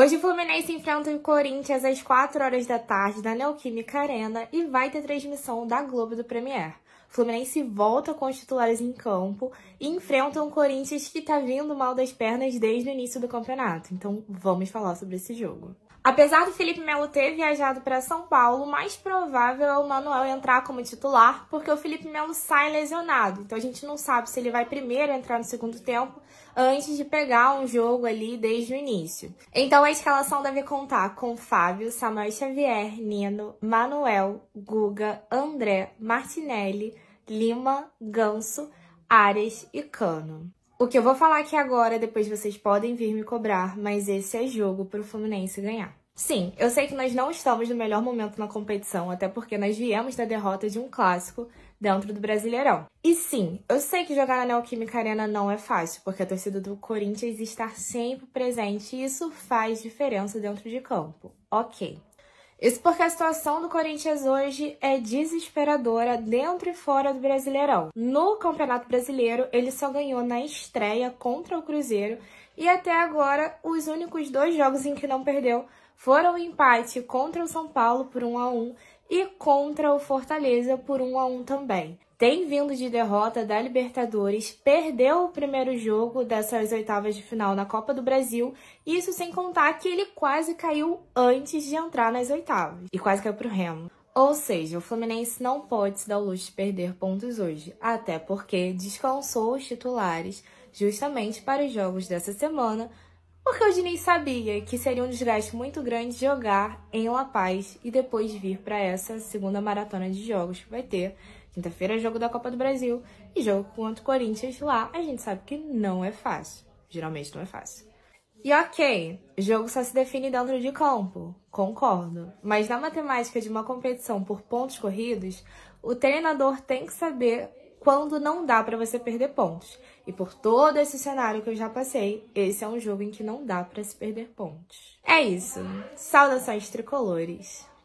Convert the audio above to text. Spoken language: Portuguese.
Hoje o Fluminense enfrenta o Corinthians às 4 horas da tarde na Neoquímica Arena e vai ter transmissão da Globo do Premier. Fluminense volta com os titulares em campo e enfrenta um Corinthians que tá vindo mal das pernas desde o início do campeonato. Então vamos falar sobre esse jogo. Apesar do Felipe Melo ter viajado para São Paulo, mais provável é o Manuel entrar como titular, porque o Felipe Melo sai lesionado. Então a gente não sabe se ele vai primeiro entrar no segundo tempo antes de pegar um jogo ali desde o início. Então a escalação deve contar com Fábio, Samuel Xavier, Nino, Manuel, Guga, André, Martinelli, Lima, Ganso, Ares e Cano. O que eu vou falar aqui agora, depois vocês podem vir me cobrar, mas esse é jogo para o Fluminense ganhar. Sim, eu sei que nós não estamos no melhor momento na competição, até porque nós viemos da derrota de um clássico dentro do Brasileirão. E sim, eu sei que jogar na Neoquímica Arena não é fácil, porque a torcida do Corinthians está sempre presente e isso faz diferença dentro de campo. Ok. Isso porque a situação do Corinthians hoje é desesperadora dentro e fora do Brasileirão. No Campeonato Brasileiro, ele só ganhou na estreia contra o Cruzeiro e até agora os únicos dois jogos em que não perdeu foram o empate contra o São Paulo por 1 a 1 e contra o Fortaleza por 1 a 1 também tem vindo de derrota da Libertadores, perdeu o primeiro jogo dessas oitavas de final na Copa do Brasil, isso sem contar que ele quase caiu antes de entrar nas oitavas e quase caiu pro Remo. Ou seja, o Fluminense não pode se dar o luxo de perder pontos hoje, até porque descansou os titulares justamente para os jogos dessa semana, porque o Diniz sabia que seria um desgaste muito grande jogar em La Paz e depois vir para essa segunda maratona de jogos que vai ter. Quinta-feira jogo da Copa do Brasil e jogo contra o Corinthians lá. A gente sabe que não é fácil. Geralmente não é fácil. E ok, jogo só se define dentro de campo, concordo. Mas na matemática de uma competição por pontos corridos, o treinador tem que saber quando não dá para você perder pontos. E por todo esse cenário que eu já passei, esse é um jogo em que não dá para se perder pontos. É isso. Saudações tricolores.